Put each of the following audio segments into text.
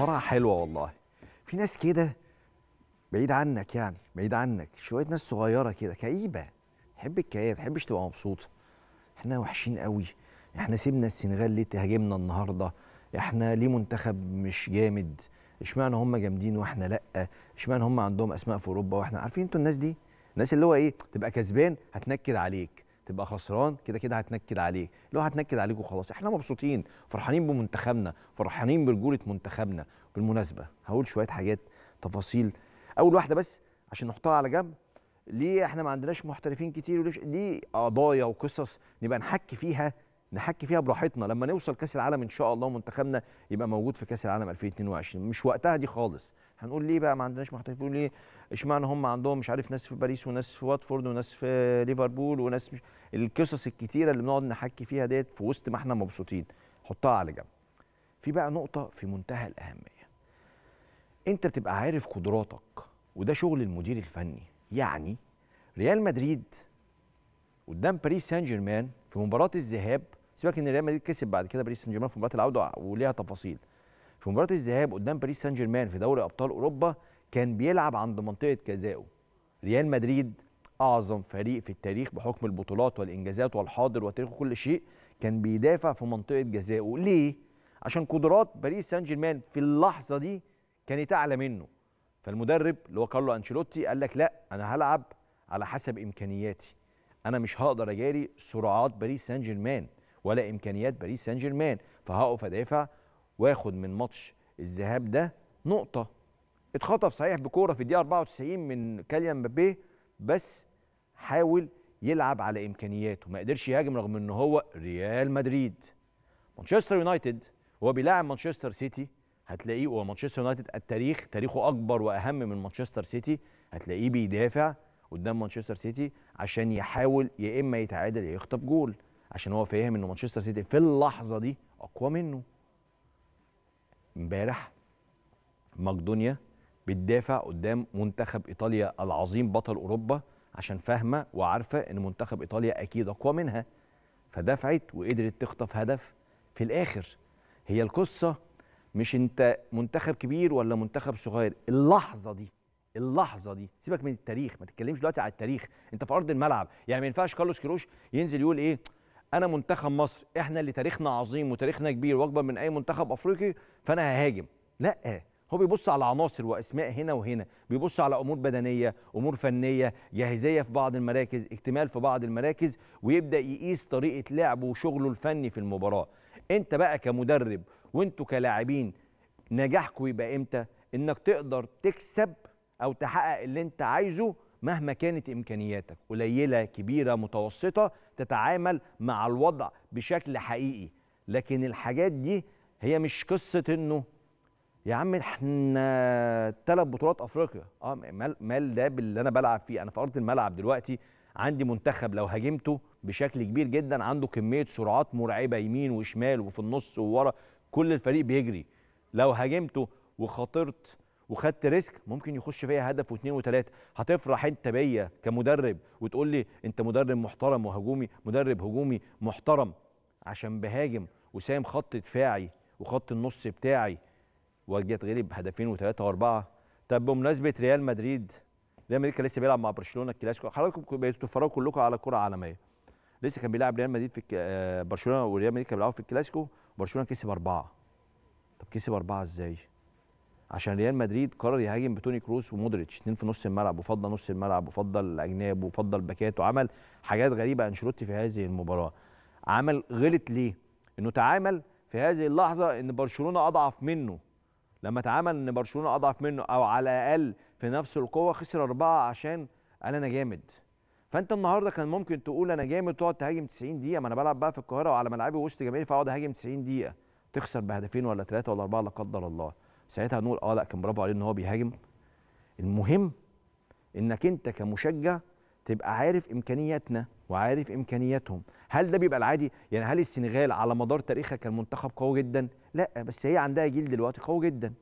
وراها حلوه والله في ناس كده بعيد عنك يعني بعيد عنك شويه ناس صغيره كده كئيبه تحب ما تحبش تبقى مبسوطه احنا وحشين قوي احنا سيبنا السنغال ليه تهاجمنا النهارده احنا ليه منتخب مش جامد اشمعنى هم جامدين واحنا لا اشمعنى هم عندهم اسماء في اوروبا واحنا عارفين انتوا الناس دي الناس اللي هو ايه تبقى كسبان هتنكد عليك تبقى خسران كده كده هتنكد عليك لو هتنكد عليك وخلاص احنا مبسوطين فرحانين بمنتخبنا فرحانين برجوله منتخبنا بالمناسبه هقول شويه حاجات تفاصيل اول واحده بس عشان نحطها على جنب ليه احنا ما عندناش محترفين كتير وليش ليه قضايا وقصص نبقى نحكي فيها نحكي فيها براحتنا لما نوصل كاس العالم ان شاء الله منتخبنا يبقى موجود في كاس العالم 2022 مش وقتها دي خالص هنقول ليه بقى ما عندناش محترفين ليه اشمعنى هم عندهم مش عارف ناس في باريس وناس في واتفورد وناس في ليفربول وناس مش القصص الكتيره اللي بنقعد نحكي فيها ديت في وسط ما احنا مبسوطين حطها على جنب في بقى نقطه في منتهى الاهميه انت بتبقى عارف قدراتك وده شغل المدير الفني يعني ريال مدريد قدام باريس سان جيرمان في مباراه الذهاب سيبك ان ريال مدريد كسب بعد كده باريس سان جيرمان في مباراه العوده وليها تفاصيل في مباراه الذهاب قدام باريس سان جيرمان في دوري ابطال اوروبا كان بيلعب عند منطقه جزائه ريال مدريد اعظم فريق في التاريخ بحكم البطولات والانجازات والحاضر وتاريخ كل شيء كان بيدافع في منطقه جزائه ليه عشان قدرات باريس سان جيرمان في اللحظه دي كانت اعلى منه فالمدرب اللي هو كارلو انشيلوتي قال لك لا انا هلعب على حسب امكانياتي انا مش هقدر اجاري سرعات باريس سان جيرمان ولا امكانيات باريس سان جيرمان فهقف ادافع واخد من ماتش الذهاب ده نقطه اتخطف صحيح بكوره في الدقيقه 94 من كاليان مبابي بس حاول يلعب على امكانياته ما قدرش يهاجم رغم ان هو ريال مدريد مانشستر يونايتد وهو بيلاعب مانشستر سيتي هتلاقيه هو مانشستر يونايتد التاريخ تاريخه اكبر واهم من مانشستر سيتي هتلاقيه بيدافع قدام مانشستر سيتي عشان يحاول يا اما يتعادل يا يخطف جول عشان هو فاهم ان مانشستر سيتي في اللحظه دي اقوى منه امبارح مقدونيا بتدافع قدام منتخب ايطاليا العظيم بطل اوروبا عشان فاهمه وعارفه ان منتخب ايطاليا اكيد اقوى منها فدفعت وقدرت تخطف هدف في الاخر هي القصه مش انت منتخب كبير ولا منتخب صغير اللحظه دي اللحظه دي سيبك من التاريخ ما تتكلمش دلوقتي على التاريخ انت في ارض الملعب يعني ما ينفعش كارلوس كيروش ينزل يقول ايه انا منتخب مصر احنا اللي تاريخنا عظيم وتاريخنا كبير واكبر من اي منتخب افريقي فانا ههاجم لا هو بيبص على عناصر واسماء هنا وهنا بيبص على امور بدنيه امور فنيه جاهزيه في بعض المراكز اكتمال في بعض المراكز ويبدا يقيس طريقه لعبه وشغله الفني في المباراه انت بقى كمدرب وانتوا كلاعبين نجاحكم يبقى امتى انك تقدر تكسب او تحقق اللي انت عايزه مهما كانت امكانياتك قليله كبيره متوسطه تتعامل مع الوضع بشكل حقيقي لكن الحاجات دي هي مش قصه انه يا عم احنا ثلاث بطولات افريقيا اه مال, مال ده باللي انا بلعب فيه انا في ارض الملعب دلوقتي عندي منتخب لو هاجمته بشكل كبير جدا عنده كميه سرعات مرعبه يمين وشمال وفي النص وورا كل الفريق بيجري لو هاجمته وخاطرت وخدت ريسك ممكن يخش فيا هدف واثنين وثلاثه هتفرح انت بيا كمدرب وتقول لي انت مدرب محترم وهجومي مدرب هجومي محترم عشان بهاجم وسام خط دفاعي وخط النص بتاعي واجي اتغلب هدفين وثلاثه واربعه طب بمناسبه ريال مدريد ريال مدريد كان لسه بيلعب مع برشلونه الكلاسيكو حضراتكم بقيتوا تتفرجوا كلكم على كره عالميه لسه كان بيلعب ريال مدريد في آه، برشلونه وريال مدريد كان بيلعبوا في الكلاسيكو برشلونه كسب اربعه طب كسب اربعه ازاي؟ عشان ريال مدريد قرر يهاجم بتوني كروس ومودريتش اثنين في نص الملعب وفضل نص الملعب وفضل اجناب وفضل باكات وعمل حاجات غريبه انشيلوتي في هذه المباراه عمل غلط ليه انه تعامل في هذه اللحظه ان برشلونه اضعف منه لما تعامل ان برشلونه اضعف منه او على الاقل في نفس القوه خسر اربعه عشان قال انا جامد فانت النهارده كان ممكن تقول انا جامد تقعد تهاجم 90 دقيقه ما انا بلعب بقى في القاهره وعلى ملعبي وسط جماهيري فاقعد اهاجم 90 دقيقه تخسر بهدفين ولا ثلاثه ولا اربعه لا قدر الله ساعتها نقول اه لا كان برافو عليه ان هو بيهاجم المهم انك انت كمشجع تبقى عارف امكانياتنا وعارف امكانياتهم هل ده بيبقى العادي يعني هل السنغال على مدار تاريخها كان منتخب قوي جدا لا بس هي عندها جيل دلوقتي قوي جدا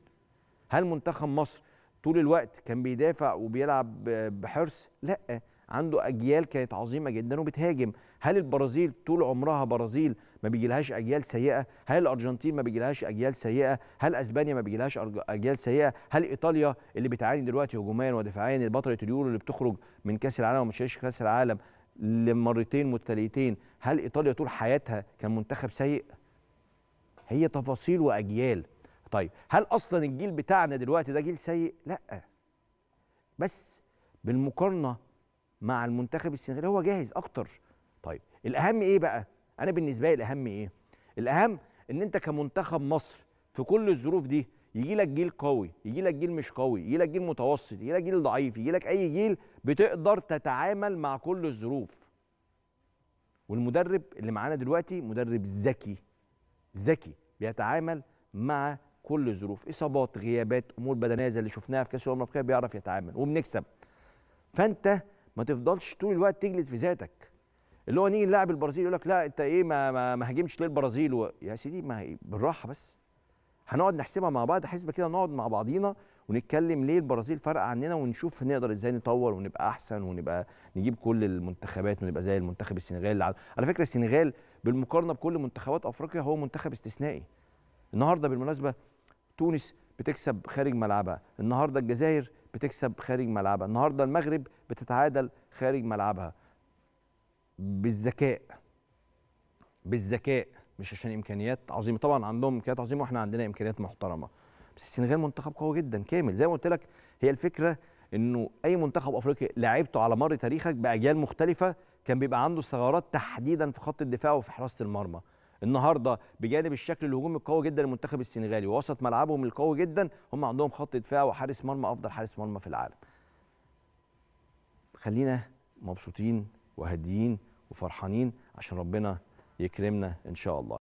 هل منتخب مصر طول الوقت كان بيدافع وبيلعب بحرص لا عنده اجيال كانت عظيمه جدا وبتهاجم هل البرازيل طول عمرها برازيل ما بيجيلهاش اجيال سيئه هل الارجنتين ما بيجيلهاش اجيال سيئه هل اسبانيا ما بيجيلهاش اجيال سيئه هل ايطاليا اللي بتعاني دلوقتي هجوميا ودفاعيا بطله اليورو اللي بتخرج من كاس العالم وما تشاركش كاس العالم لمرتين متتاليتين هل ايطاليا طول حياتها كان منتخب سيء هي تفاصيل واجيال طيب هل اصلا الجيل بتاعنا دلوقتي ده جيل سيء لا بس بالمقارنه مع المنتخب السنغالي هو جاهز اكتر طيب الاهم ايه بقى انا بالنسبه لي الاهم ايه الاهم ان انت كمنتخب مصر في كل الظروف دي يجي لك جيل قوي يجي لك جيل مش قوي يجي لك جيل متوسط يجي لك جيل ضعيف يجي لك اي جيل بتقدر تتعامل مع كل الظروف والمدرب اللي معانا دلوقتي مدرب ذكي ذكي بيتعامل مع كل الظروف اصابات غيابات امور بدنيه زي اللي شفناها في كاس الامم الافريقيه بيعرف يتعامل وبنكسب فانت ما تفضلش طول الوقت تجلد في ذاتك اللي هو نيجي نلاعب البرازيل يقول لك لا انت ايه ما ما هاجمش ليه البرازيل و... يا سيدي ما بالراحه بس هنقعد نحسبها مع بعض حسبه كده نقعد مع بعضينا ونتكلم ليه البرازيل فرق عننا ونشوف نقدر ازاي نطور ونبقى احسن ونبقى نجيب كل المنتخبات ونبقى زي المنتخب السنغالي على فكره السنغال بالمقارنه بكل منتخبات افريقيا هو منتخب استثنائي النهارده بالمناسبه تونس بتكسب خارج ملعبها النهارده الجزائر بتكسب خارج ملعبها النهارده المغرب بتتعادل خارج ملعبها بالذكاء بالذكاء مش عشان امكانيات عظيمه طبعا عندهم امكانيات عظيمه واحنا عندنا امكانيات محترمه بس السنغال منتخب قوي جدا كامل زي ما قلت لك هي الفكره انه اي منتخب افريقي لعبته على مر تاريخك باجيال مختلفه كان بيبقى عنده ثغرات تحديدا في خط الدفاع وفي حراسه المرمى النهارده بجانب الشكل الهجومي القوي جدا للمنتخب السنغالي ووسط ملعبهم القوي جدا هم عندهم خط دفاع وحارس مرمى افضل حارس مرمى في العالم خلينا مبسوطين وهاديين وفرحانين عشان ربنا يكرمنا ان شاء الله